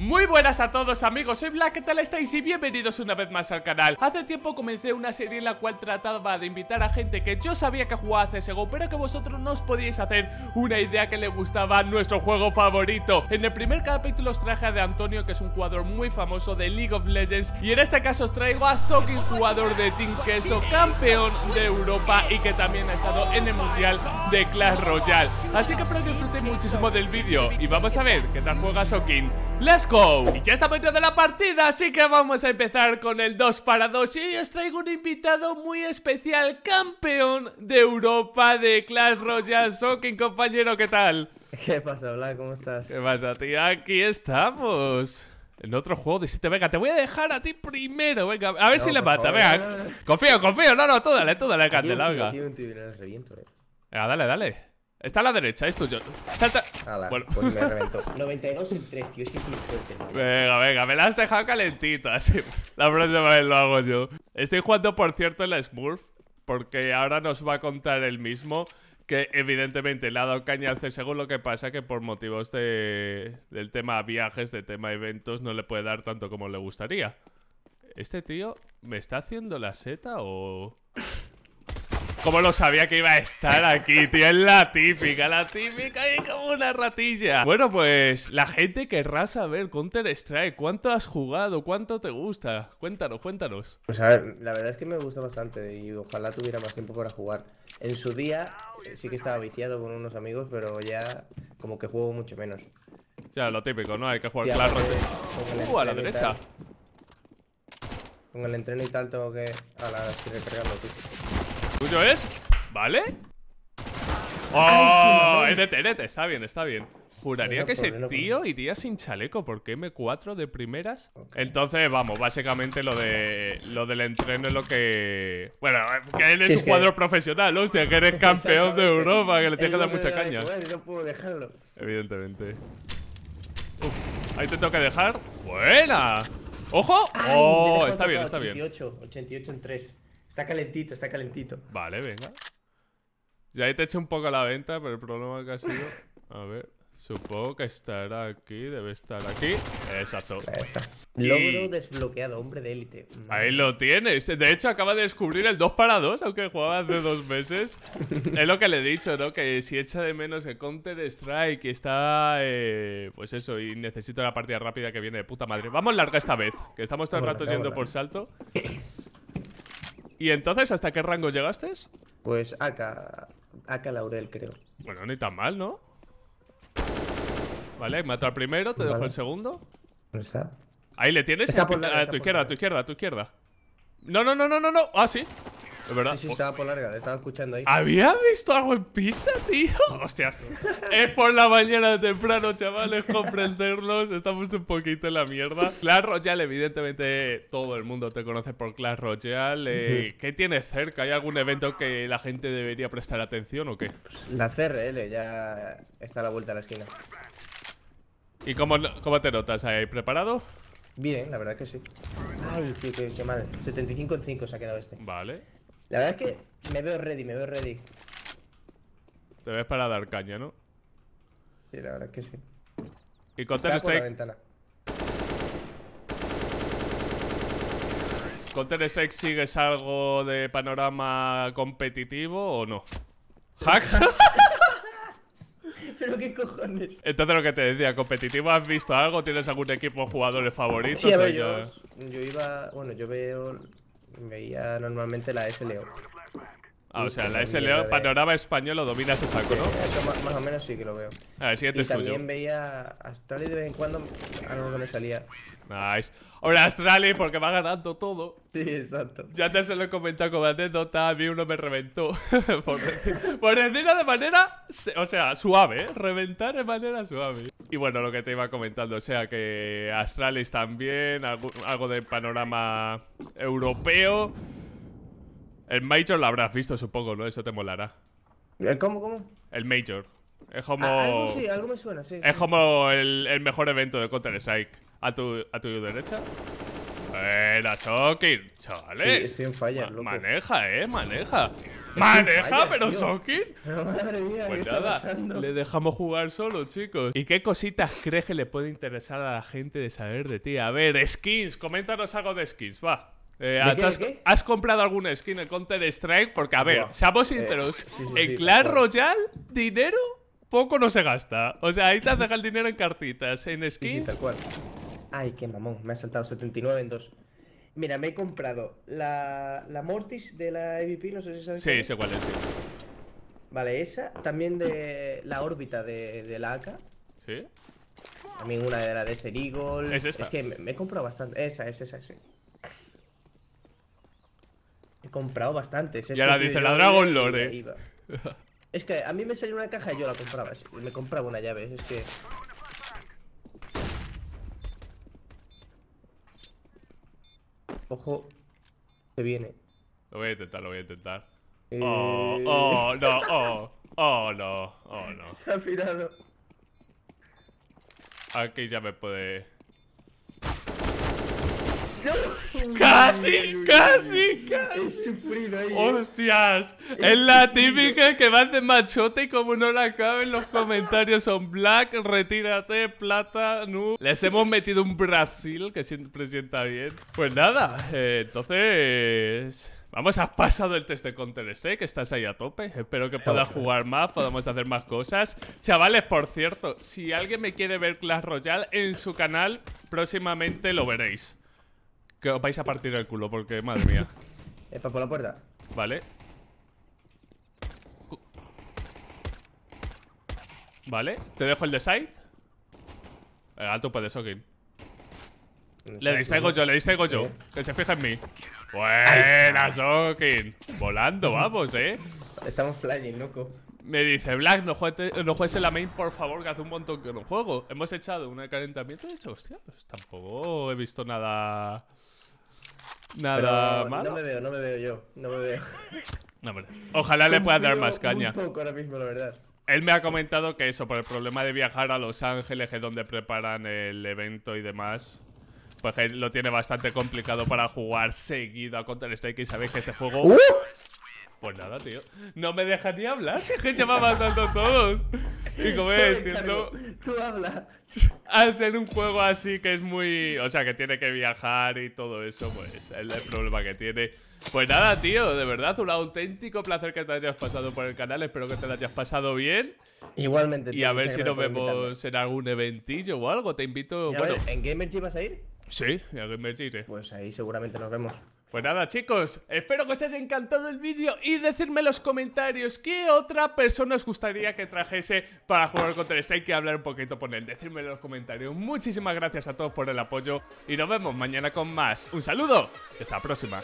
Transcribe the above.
Muy buenas a todos amigos, soy Black, ¿qué tal estáis? Y bienvenidos una vez más al canal Hace tiempo comencé una serie en la cual trataba de invitar a gente que yo sabía que jugaba a CSGO Pero que vosotros no os podíais hacer una idea que le gustaba nuestro juego favorito En el primer capítulo os traje a de Antonio, que es un jugador muy famoso de League of Legends Y en este caso os traigo a Sokin, jugador de Team Queso, campeón de Europa Y que también ha estado en el Mundial de Clash Royale Así que espero que disfrutéis muchísimo del vídeo Y vamos a ver qué tal juega Sokin y ya estamos dentro de la partida, así que vamos a empezar con el 2 para 2 Y hoy os traigo un invitado muy especial, campeón de Europa de Clash Royale Soccer, compañero, ¿qué tal? ¿Qué pasa, Bla ¿Cómo estás? ¿Qué pasa, tío? Aquí estamos en otro juego de 7. Venga, te voy a dejar a ti primero. Venga, a ver si le mata. venga, confío, confío. No, no, tú dale, tú dale, candela. Eh. venga, dale, dale. Está a la derecha, esto yo. Salta. bueno. pues me reventó. 92 en 3, tío. Es que es muy fuerte, Venga, venga, me la has dejado calentita. Así. La próxima vez lo hago yo. Estoy jugando, por cierto, en la Smurf. Porque ahora nos va a contar el mismo. Que evidentemente le ha dado caña al Lo que pasa que por motivos de, del tema viajes, de tema eventos, no le puede dar tanto como le gustaría. ¿Este tío me está haciendo la seta o.? ¿Cómo lo sabía que iba a estar aquí, tío? Es la típica, la típica y como una ratilla. Bueno, pues la gente querrá saber Counter-Strike. ¿Cuánto has jugado? ¿Cuánto te gusta? Cuéntanos, cuéntanos. Pues a ver, la verdad es que me gusta bastante y ojalá tuviera más tiempo para jugar. En su día eh, sí que estaba viciado con unos amigos, pero ya como que juego mucho menos. Ya, lo típico, ¿no? Hay que jugar claro. Uh, a la derecha. Con el entreno y tal tengo que... A la ¿Tuyo es? ¿Vale? ¡Oh! ¡Enete, eh, de está bien, está bien. Juraría que ese tío iría sin chaleco porque M4 de primeras. Entonces, vamos, básicamente lo de lo del entreno es lo que. Bueno, que él es un cuadro profesional, hostia, que eres campeón de Europa, que le tienes que dar mucha caña. Evidentemente. Uf, ahí te tengo que dejar. ¡Buena! ¡Ojo! ¡Oh! Está bien, está 88, bien. 88 en 3. Está calentito, está calentito. Vale, venga. Ya ahí te hecho un poco a la venta, pero el problema que ha sido... A ver, supongo que estará aquí, debe estar aquí. Exacto. Logro desbloqueado, hombre de élite. Ahí lo tienes. De hecho, acaba de descubrir el 2 para 2, aunque jugaba hace dos meses. es lo que le he dicho, ¿no? Que si echa de menos el de Strike y está... Eh, pues eso, y necesito la partida rápida que viene de puta madre. Vamos larga esta vez, que estamos todo el rato yendo por salto. ¿Y entonces hasta qué rango llegaste? Pues acá. Acá Laurel, creo. Bueno, ni tan mal, ¿no? Vale, mató al primero, te dejo el segundo. ¿Dónde está? Ahí le tienes. a, a, tu izquierda, a tu izquierda, a tu izquierda. No, no, no, no, no, no. Ah, sí. Sí, estaba larga, escuchando ahí. ¿Había visto algo en Pisa, tío? Hostias. es por la mañana de temprano, chavales, comprenderlos. Estamos un poquito en la mierda. Clash Royale, evidentemente, todo el mundo te conoce por Clash Royale. Eh, ¿Qué tiene cerca? ¿Hay algún evento que la gente debería prestar atención o qué? La CRL ya está a la vuelta de la esquina. ¿Y cómo, te notas ahí? ¿Preparado? Bien, la verdad que sí. Ay, tío, qué mal. 75 en 5 se ha quedado este. Vale. La verdad es que me veo ready, me veo ready. Te ves para dar caña, ¿no? Sí, la verdad es que sí. Y Counter Strike. ¿Counter Strike sigues algo de panorama competitivo o no? ¿Hacks? Pero qué cojones. Entonces lo que te decía, competitivo, ¿has visto algo? ¿Tienes algún equipo jugadores favoritos? yo, yo, iba. Bueno, yo veo Veía normalmente la Leo Ah, o sea, la eh. Panorama Español lo domina ese saco, ¿no? Eso más, o menos sí que lo veo. A ah, ver, siguiente es tuyo. También veía Astralis de vez en cuando lo no me salía. Nice. Hola Astralis! porque va ganando todo. Sí, exacto. Ya te se lo he comentado como anécdota, a mí uno me reventó. por, encima decirlo de manera, o sea, suave, ¿eh? Reventar de manera suave. Y bueno, lo que te iba comentando, o sea, que Astralis también, algo de panorama europeo. El Major lo habrás visto, supongo, ¿no? Eso te molará. ¿El cómo, cómo? El Major. Es como. Ah, algo, sí, algo me suena, sí. Es como el, mejor evento de Counter Strike. A tu, a tu derecha. Buena, Shocking, Chavales. Sí, maneja, eh, maneja. Maneja, pero Shocking! Madre mía, pues nada, le dejamos jugar solo, chicos. ¿Y qué cositas crees que le puede interesar a la gente de saber de ti? A ver, skins, coméntanos algo de skins, va. Eh, has, comprado alguna skin en Counter Strike? Porque, a ver, seamos eh, sinceros, en Clash Royale, dinero poco no se gasta. O sea, ahí te deja el dinero en cartitas, en skins. Ay, qué mamón, me ha saltado 79 en dos. Mira, me he comprado la, la Mortis de la EVP, no sé si sabes. Sí, sé cuál es. Vale, esa, también de la órbita de, de la AK. Sí. También una de la de Ser Eagle. Es que me, he comprado bastante. Esa, esa, esa, comprado bastantes. ya la dice la Dragon Lore. Eh. Es que a mí me salió una caja y yo la compraba. Me compraba una llave. Es que. Ojo, Se viene. Lo voy a intentar, lo voy a intentar. Eh. Oh, oh, no, oh, oh, no, oh, no. Se ha pirado. Aquí ya me puede. Casi, casi, casi. He ¿eh? Hostias. Es la típica que va de machote y como no la caben, los comentarios son black, retírate, plata, nu. Les hemos metido un Brasil que siempre sienta bien. Pues nada, eh, entonces. Vamos, has pasado el test de counter que estás ahí a tope. Espero que puedas jugar más, podamos hacer más cosas. Chavales, por cierto, si alguien me quiere ver Clash Royale en su canal, próximamente lo veréis. Que os vais a partir el culo, porque madre mía. Es por la puerta. Vale. Vale, te dejo el de side. Eh, alto puede soaking. Le distraigo yo, le distraigo yo. Que se fije en mí. Buena, Sokin. Volando, vamos, eh. Estamos flying, loco. Me dice, Black, no juegues, no en la main, por favor, que hace un montón que no juego. Hemos echado un calentamiento y he dicho, hostia, pues tampoco he visto nada. Nada malo. No me veo, no me veo yo. No me veo. No, Ojalá le pueda dar más caña. Un poco ahora mismo, la verdad. Él me ha comentado que eso, por el problema de viajar a Los Ángeles, que es donde preparan el evento y demás, pues lo tiene bastante complicado para jugar seguido a Counter-Strike y sabéis que este juego. ¡Uh! Pues nada, tío. No me dejas ni hablar, si es que ya tanto todos. Y como es, Tú hablas. Al ser un juego así que es muy. O sea, que tiene que viajar y todo eso, pues es el problema que tiene. Pues nada, tío, de verdad, un auténtico placer que te hayas pasado por el canal. Espero que te lo hayas pasado bien. Igualmente, tío, Y a ver si nos vemos en algún eventillo o algo. Te invito. bueno. ¿En Gamergy vas a ir? Sí, en Gamergy iré. Pues ahí seguramente nos vemos. Pues nada chicos, espero que os haya encantado el vídeo y decidme en los comentarios qué otra persona os gustaría que trajese para jugar contra el Strike y hablar un poquito con él. Decídmelo en los comentarios. Muchísimas gracias a todos por el apoyo y nos vemos mañana con más. Un saludo, hasta la próxima.